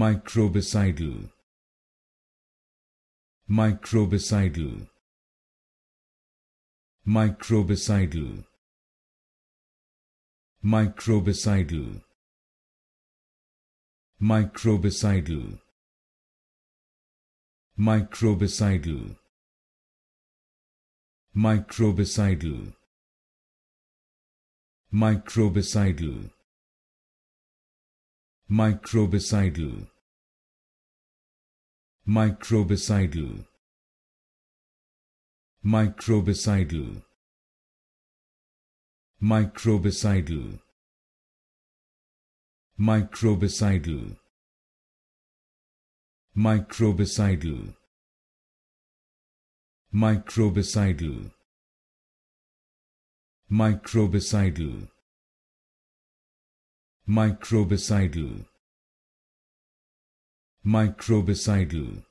microbicidal microbicidal microbicidal microbicidal microbicidal microbicidal microbicidal microbicidal microbicidal microbicidal microbicidal microbicidal microbicidal microbicidal microbicidal microbicidal microbicidal microbicidal